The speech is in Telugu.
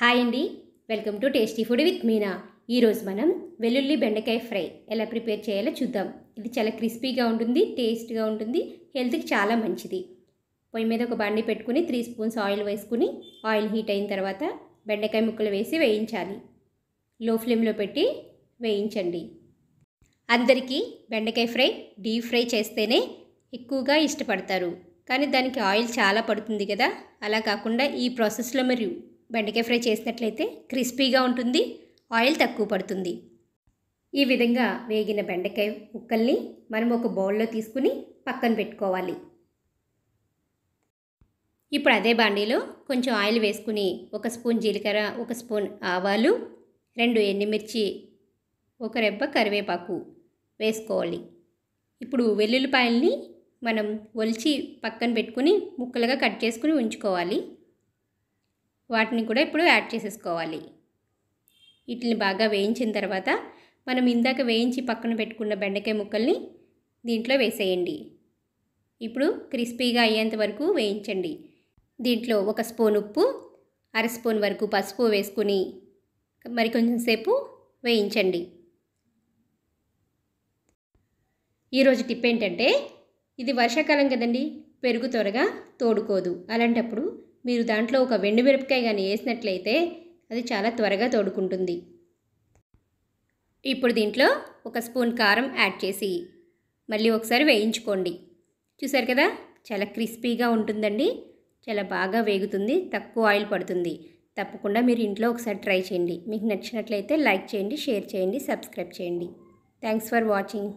హాయ్ అండి welcome to tasty food with Meena ఈరోజు మనం వెల్లుల్లి బెండకాయ ఫ్రై ఎలా ప్రిపేర్ చేయాలో చూద్దాం ఇది చాలా క్రిస్పీగా ఉంటుంది టేస్ట్గా ఉంటుంది హెల్త్కి చాలా మంచిది పొయ్యి మీద ఒక బండి పెట్టుకుని త్రీ స్పూన్స్ ఆయిల్ వేసుకుని ఆయిల్ హీట్ అయిన తర్వాత బెండకాయ ముక్కలు వేసి వేయించాలి లో ఫ్లేమ్లో పెట్టి వేయించండి అందరికీ బెండకాయ ఫ్రై డీప్ ఫ్రై చేస్తేనే ఎక్కువగా ఇష్టపడతారు కానీ దానికి ఆయిల్ చాలా పడుతుంది కదా అలా కాకుండా ఈ ప్రాసెస్లో మరియు బెండకాయ ఫ్రై చేసినట్లయితే క్రిస్పీగా ఉంటుంది ఆయిల్ తక్కువ పడుతుంది ఈ విధంగా వేగిన బెండకాయ ముక్కల్ని మనం ఒక బౌల్లో తీసుకుని పక్కన పెట్టుకోవాలి ఇప్పుడు అదే బాండీలో కొంచెం ఆయిల్ వేసుకుని ఒక స్పూన్ జీలకర్ర ఒక స్పూన్ ఆవాలు రెండు ఎండుమిర్చి ఒక రెబ్బ కరివేపాకు వేసుకోవాలి ఇప్పుడు వెల్లుల్లిపాయల్ని మనం ఒలిచి పక్కన పెట్టుకుని ముక్కలుగా కట్ చేసుకుని ఉంచుకోవాలి వాటిని కూడా ఇప్పుడు యాడ్ చేసేసుకోవాలి వీటిని బాగా వేయించిన తర్వాత మనం ఇందాక వేయించి పక్కన పెట్టుకున్న బెండకాయ ముక్కల్ని దీంట్లో వేసేయండి ఇప్పుడు క్రిస్పీగా అయ్యేంత వరకు వేయించండి దీంట్లో ఒక స్పూన్ ఉప్పు అర స్పూన్ వరకు పసుపు వేసుకుని మరి కొంచెం సేపు వేయించండి ఈరోజు టిప్ ఏంటంటే ఇది వర్షాకాలం కదండి పెరుగు త్వరగా తోడుకోదు అలాంటప్పుడు మీరు దాంట్లో ఒక వెండి మిరపకాయ కానీ వేసినట్లయితే అది చాలా త్వరగా తోడుకుంటుంది ఇప్పుడు దీంట్లో ఒక స్పూన్ కారం యాడ్ చేసి మళ్ళీ ఒకసారి వేయించుకోండి చూసారు కదా చాలా క్రిస్పీగా ఉంటుందండి చాలా బాగా వేగుతుంది తక్కువ ఆయిల్ పడుతుంది తప్పకుండా మీరు ఇంట్లో ఒకసారి ట్రై చేయండి మీకు నచ్చినట్లయితే లైక్ చేయండి షేర్ చేయండి సబ్స్క్రైబ్ చేయండి థ్యాంక్స్ ఫర్ వాచింగ్